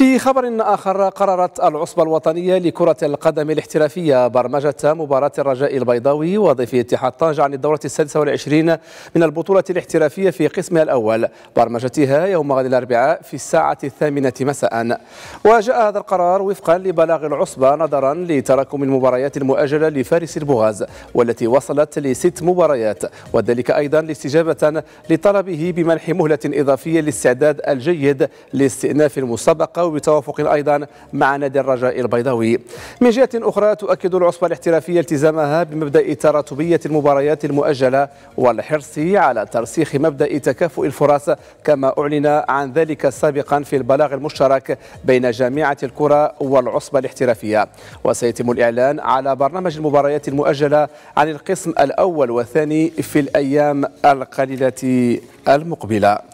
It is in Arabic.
في خبر آخر قررت العصبة الوطنية لكرة القدم الاحترافية برمجة مباراة الرجاء البيضاوي وضيف اتحاد طنجة عن الدورة السادسة والعشرين من البطولة الاحترافية في قسمها الأول برمجتها يوم غد الأربعاء في الساعة الثامنة مساء وجاء هذا القرار وفقا لبلاغ العصبة نظرا لتراكم المباريات المؤجلة لفارس البوغاز والتي وصلت لست مباريات وذلك أيضا لاستجابة لطلبه بمنح مهلة إضافية للاستعداد الجيد لاستئناف المسابقة وبتوافق أيضا مع نادي الرجاء البيضاوي من جهة أخرى تؤكد العصبة الاحترافية التزامها بمبدأ تراتبية المباريات المؤجلة والحرص على ترسيخ مبدأ تكافؤ الفرص كما أعلن عن ذلك سابقا في البلاغ المشترك بين جامعة الكرة والعصبة الاحترافية وسيتم الإعلان على برنامج المباريات المؤجلة عن القسم الأول والثاني في الأيام القليلة المقبلة